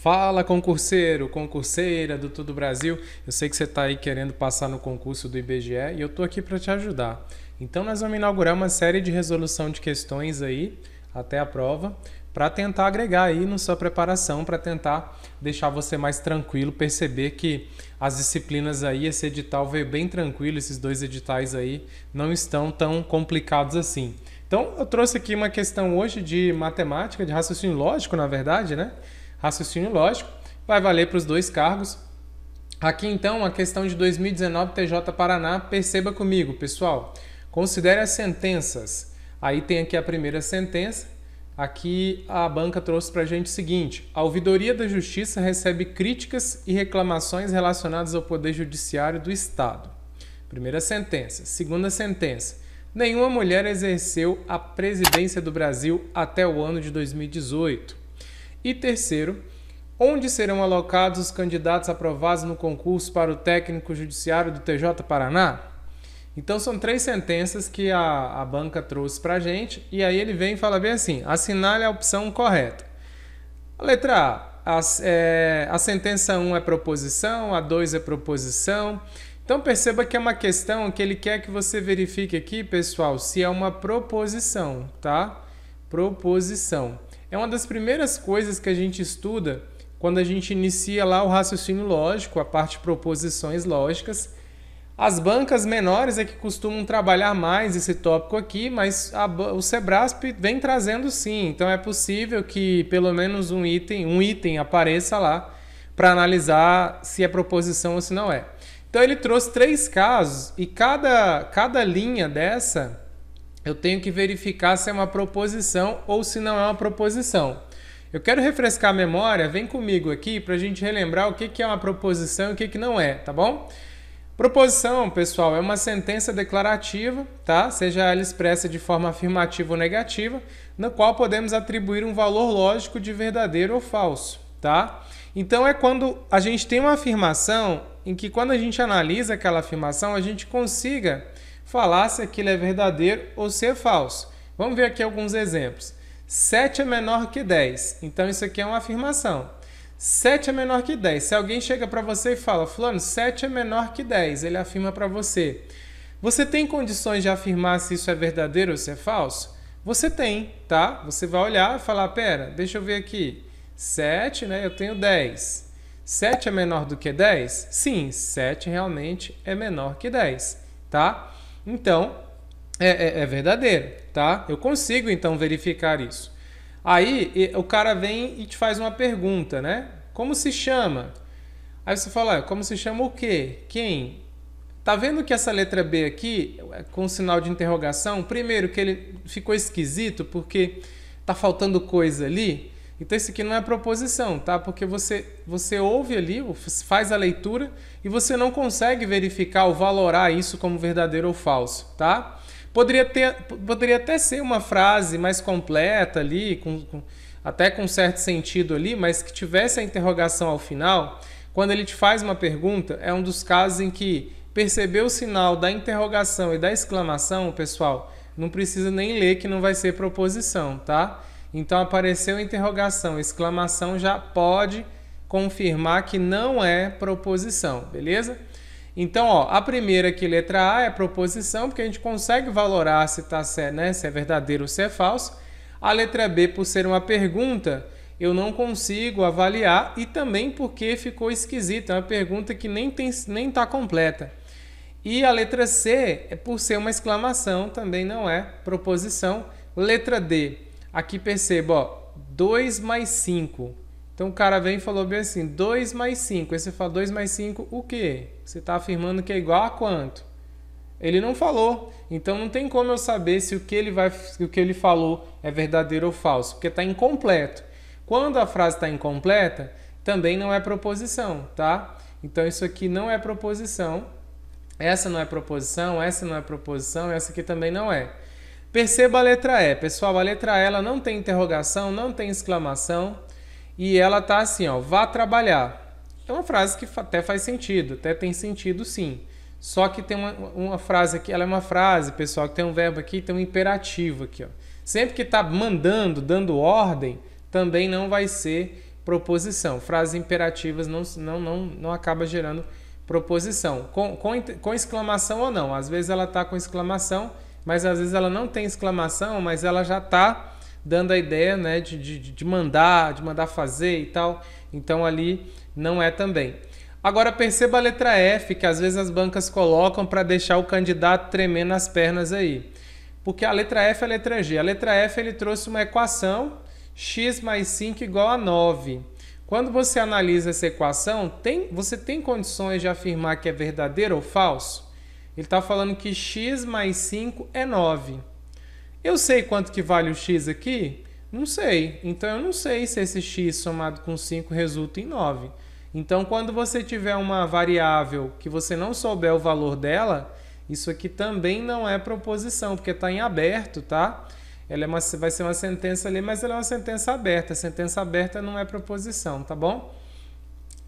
Fala concurseiro, concurseira do Tudo Brasil. Eu sei que você está aí querendo passar no concurso do IBGE e eu estou aqui para te ajudar. Então nós vamos inaugurar uma série de resolução de questões aí até a prova para tentar agregar aí na sua preparação, para tentar deixar você mais tranquilo, perceber que as disciplinas aí, esse edital veio bem tranquilo, esses dois editais aí não estão tão complicados assim. Então eu trouxe aqui uma questão hoje de matemática, de raciocínio lógico, na verdade, né? raciocínio lógico, vai valer para os dois cargos. Aqui então a questão de 2019 TJ Paraná, perceba comigo, pessoal. Considere as sentenças. Aí tem aqui a primeira sentença. Aqui a banca trouxe para a gente o seguinte: a ouvidoria da Justiça recebe críticas e reclamações relacionadas ao Poder Judiciário do Estado. Primeira sentença. Segunda sentença. Nenhuma mulher exerceu a presidência do Brasil até o ano de 2018. E terceiro, onde serão alocados os candidatos aprovados no concurso para o técnico judiciário do TJ Paraná? Então são três sentenças que a, a banca trouxe para a gente e aí ele vem e fala bem assim, assinale a opção correta. A letra A, a, é, a sentença 1 é proposição, a 2 é proposição. Então perceba que é uma questão que ele quer que você verifique aqui, pessoal, se é uma proposição, tá? Proposição. É uma das primeiras coisas que a gente estuda quando a gente inicia lá o raciocínio lógico, a parte proposições lógicas. As bancas menores é que costumam trabalhar mais esse tópico aqui, mas a, o Sebrasp vem trazendo sim. Então é possível que pelo menos um item, um item apareça lá para analisar se é proposição ou se não é. Então ele trouxe três casos e cada, cada linha dessa eu tenho que verificar se é uma proposição ou se não é uma proposição. Eu quero refrescar a memória, vem comigo aqui para a gente relembrar o que, que é uma proposição e o que, que não é, tá bom? Proposição, pessoal, é uma sentença declarativa, tá? Seja ela expressa de forma afirmativa ou negativa, na qual podemos atribuir um valor lógico de verdadeiro ou falso, tá? Então é quando a gente tem uma afirmação em que quando a gente analisa aquela afirmação, a gente consiga falar se aquilo é verdadeiro ou se é falso. Vamos ver aqui alguns exemplos. 7 é menor que 10. Então isso aqui é uma afirmação. 7 é menor que 10. Se alguém chega para você e fala, Fulano, 7 é menor que 10, ele afirma para você. Você tem condições de afirmar se isso é verdadeiro ou se é falso? Você tem, tá? Você vai olhar e falar, pera, deixa eu ver aqui. 7, né? Eu tenho 10. 7 é menor do que 10? Sim, 7 realmente é menor que 10, tá? Então, é, é, é verdadeiro, tá? Eu consigo então verificar isso. Aí o cara vem e te faz uma pergunta, né? Como se chama? Aí você fala, como se chama o quê? Quem? Tá vendo que essa letra B aqui, é, com sinal de interrogação, primeiro que ele ficou esquisito porque tá faltando coisa ali. Então isso aqui não é proposição, tá? Porque você você ouve ali, faz a leitura e você não consegue verificar ou valorar isso como verdadeiro ou falso, tá? Poderia ter poderia até ser uma frase mais completa ali, com, com até com certo sentido ali, mas que tivesse a interrogação ao final. Quando ele te faz uma pergunta, é um dos casos em que perceber o sinal da interrogação e da exclamação, pessoal, não precisa nem ler que não vai ser proposição, tá? Então apareceu interrogação, exclamação já pode confirmar que não é proposição, beleza? Então, ó, a primeira aqui, letra A, é proposição, porque a gente consegue valorar se, tá, é, né, se é verdadeiro ou se é falso. A letra B, por ser uma pergunta, eu não consigo avaliar e também porque ficou esquisita, é uma pergunta que nem está nem tá completa. E a letra C, é por ser uma exclamação, também não é proposição. Letra D, Aqui perceba, ó, 2 mais 5. Então o cara vem e falou bem assim, 2 mais 5. Aí você fala, 2 mais 5 o quê? Você está afirmando que é igual a quanto? Ele não falou. Então não tem como eu saber se o que ele, vai, o que ele falou é verdadeiro ou falso, porque está incompleto. Quando a frase está incompleta, também não é proposição, tá? Então isso aqui não é proposição, essa não é proposição, essa não é proposição, essa aqui também não é. Perceba a letra E, pessoal. A letra E ela não tem interrogação, não tem exclamação e ela tá assim, ó, vá trabalhar. É uma frase que até faz sentido, até tem sentido sim. Só que tem uma, uma frase aqui, ela é uma frase, pessoal, que tem um verbo aqui, tem um imperativo aqui, ó. Sempre que tá mandando, dando ordem, também não vai ser proposição. Frases imperativas não não não, não acaba gerando proposição. Com, com, com exclamação ou não. Às vezes ela tá com exclamação mas às vezes ela não tem exclamação, mas ela já está dando a ideia né, de, de, de, mandar, de mandar fazer e tal. Então ali não é também. Agora perceba a letra F, que às vezes as bancas colocam para deixar o candidato tremer nas pernas aí. Porque a letra F é a letra G. A letra F ele trouxe uma equação x mais 5 igual a 9. Quando você analisa essa equação, tem, você tem condições de afirmar que é verdadeiro ou falso? Ele está falando que x mais 5 é 9. Eu sei quanto que vale o x aqui? Não sei. Então eu não sei se esse x somado com 5 resulta em 9. Então quando você tiver uma variável que você não souber o valor dela, isso aqui também não é proposição, porque está em aberto, tá? Ela é uma, vai ser uma sentença ali, mas ela é uma sentença aberta. sentença aberta não é proposição, tá bom?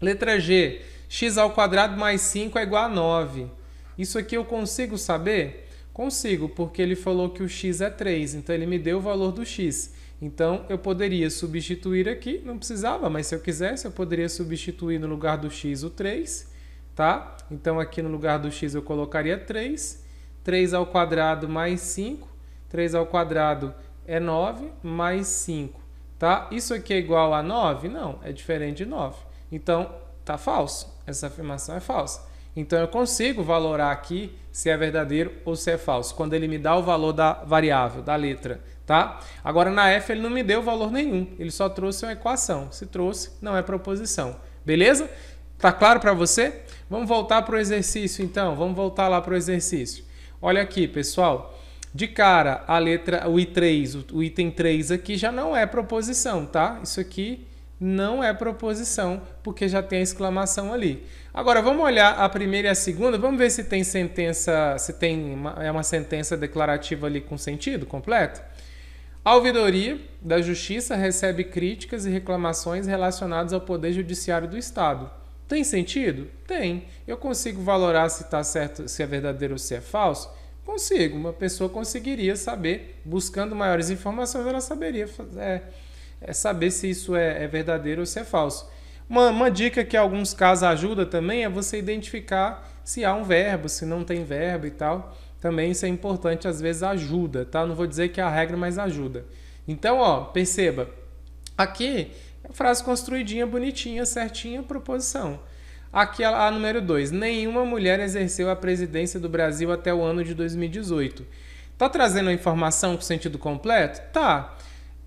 Letra G. x ao quadrado mais 5 é igual a 9. Isso aqui eu consigo saber? Consigo, porque ele falou que o x é 3, então ele me deu o valor do x. Então eu poderia substituir aqui, não precisava, mas se eu quisesse, eu poderia substituir no lugar do x o 3, tá? Então aqui no lugar do x eu colocaria 3, 3 ao quadrado mais 5, 3 ao quadrado é 9 mais 5, tá? Isso aqui é igual a 9? Não, é diferente de 9. Então tá falso, essa afirmação é falsa. Então eu consigo valorar aqui se é verdadeiro ou se é falso, quando ele me dá o valor da variável, da letra, tá? Agora na F ele não me deu valor nenhum, ele só trouxe uma equação. Se trouxe, não é proposição. Beleza? Tá claro para você? Vamos voltar para o exercício então, vamos voltar lá para o exercício. Olha aqui, pessoal, de cara a letra o I3, o item 3 aqui já não é proposição, tá? Isso aqui não é proposição, porque já tem a exclamação ali. Agora vamos olhar a primeira e a segunda, vamos ver se tem sentença, se tem uma, é uma sentença declarativa ali com sentido completo. A ouvidoria da Justiça recebe críticas e reclamações relacionadas ao poder judiciário do Estado. Tem sentido? Tem. Eu consigo valorar se está certo, se é verdadeiro ou se é falso? Consigo. Uma pessoa conseguiria saber, buscando maiores informações, ela saberia é, é saber se isso é, é verdadeiro ou se é falso. Uma, uma, dica que em alguns casos ajuda também é você identificar se há um verbo, se não tem verbo e tal. Também isso é importante, às vezes ajuda, tá? Não vou dizer que é a regra, mas ajuda. Então, ó, perceba. Aqui, frase construidinha, bonitinha, certinha, proposição. Aqui a, a número 2. Nenhuma mulher exerceu a presidência do Brasil até o ano de 2018. Tá trazendo a informação com sentido completo? Tá. Tá.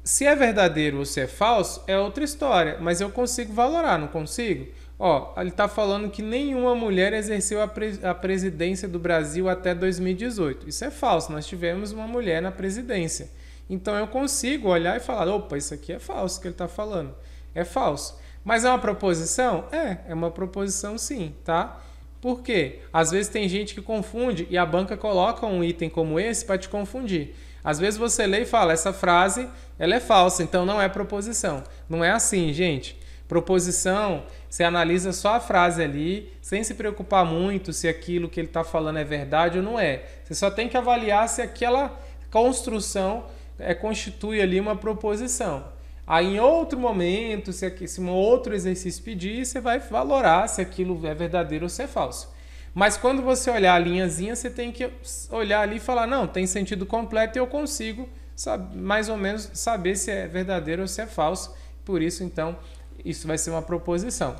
Se é verdadeiro ou se é falso, é outra história, mas eu consigo valorar, não consigo? Ó, ele está falando que nenhuma mulher exerceu a, pre a presidência do Brasil até 2018. Isso é falso, nós tivemos uma mulher na presidência. Então eu consigo olhar e falar: opa, isso aqui é falso que ele está falando. É falso. Mas é uma proposição? É, é uma proposição sim, tá? Por quê? Às vezes tem gente que confunde e a banca coloca um item como esse para te confundir. Às vezes você lê e fala, essa frase ela é falsa, então não é proposição. Não é assim, gente. Proposição, você analisa só a frase ali, sem se preocupar muito se aquilo que ele está falando é verdade ou não é. Você só tem que avaliar se aquela construção é, constitui ali uma proposição. Aí, em outro momento, se, aqui, se um outro exercício pedir, você vai valorar se aquilo é verdadeiro ou se é falso. Mas quando você olhar a linhazinha, você tem que olhar ali e falar: não, tem sentido completo e eu consigo mais ou menos saber se é verdadeiro ou se é falso. Por isso, então, isso vai ser uma proposição.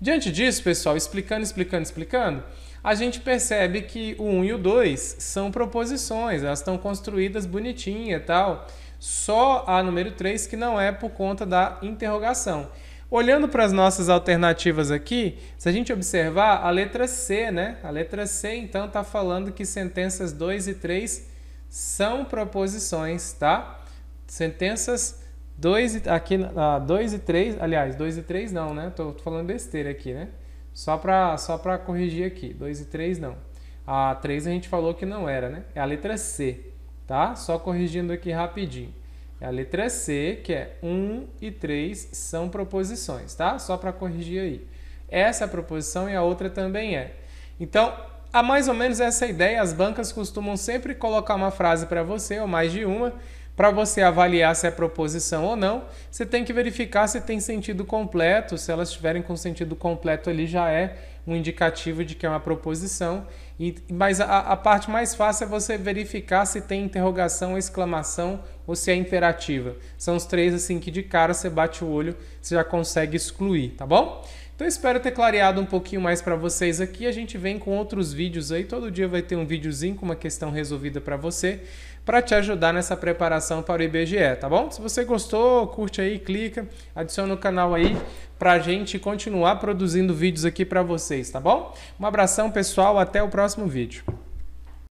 Diante disso, pessoal, explicando, explicando, explicando, a gente percebe que o 1 e o 2 são proposições, elas estão construídas bonitinha e tal. Só a número 3 que não é por conta da interrogação. Olhando para as nossas alternativas aqui, se a gente observar a letra C, né? A letra C então está falando que sentenças 2 e 3 são proposições, tá? Sentenças 2 e, aqui, ah, 2 e 3, aliás, 2 e 3 não, né? Estou falando besteira aqui, né? Só para só corrigir aqui, 2 e 3 não. A 3 a gente falou que não era, né? É a letra C, tá? Só corrigindo aqui rapidinho. É a letra C, que é 1 e 3 são proposições, tá? Só para corrigir aí. Essa é a proposição e a outra também é. Então, há mais ou menos essa ideia. As bancas costumam sempre colocar uma frase para você, ou mais de uma, para você avaliar se é proposição ou não, você tem que verificar se tem sentido completo. Se elas estiverem com sentido completo ali, já é um indicativo de que é uma proposição. E, mas a, a parte mais fácil é você verificar se tem interrogação, exclamação ou se é imperativa. São os três assim que de cara você bate o olho, você já consegue excluir, tá bom? Então espero ter clareado um pouquinho mais para vocês aqui. A gente vem com outros vídeos aí, todo dia vai ter um videozinho com uma questão resolvida para você, para te ajudar nessa preparação para o IBGE, tá bom? Se você gostou, curte aí, clica, adiciona o canal aí para a gente continuar produzindo vídeos aqui para vocês, tá bom? Um abração pessoal, até o próximo vídeo.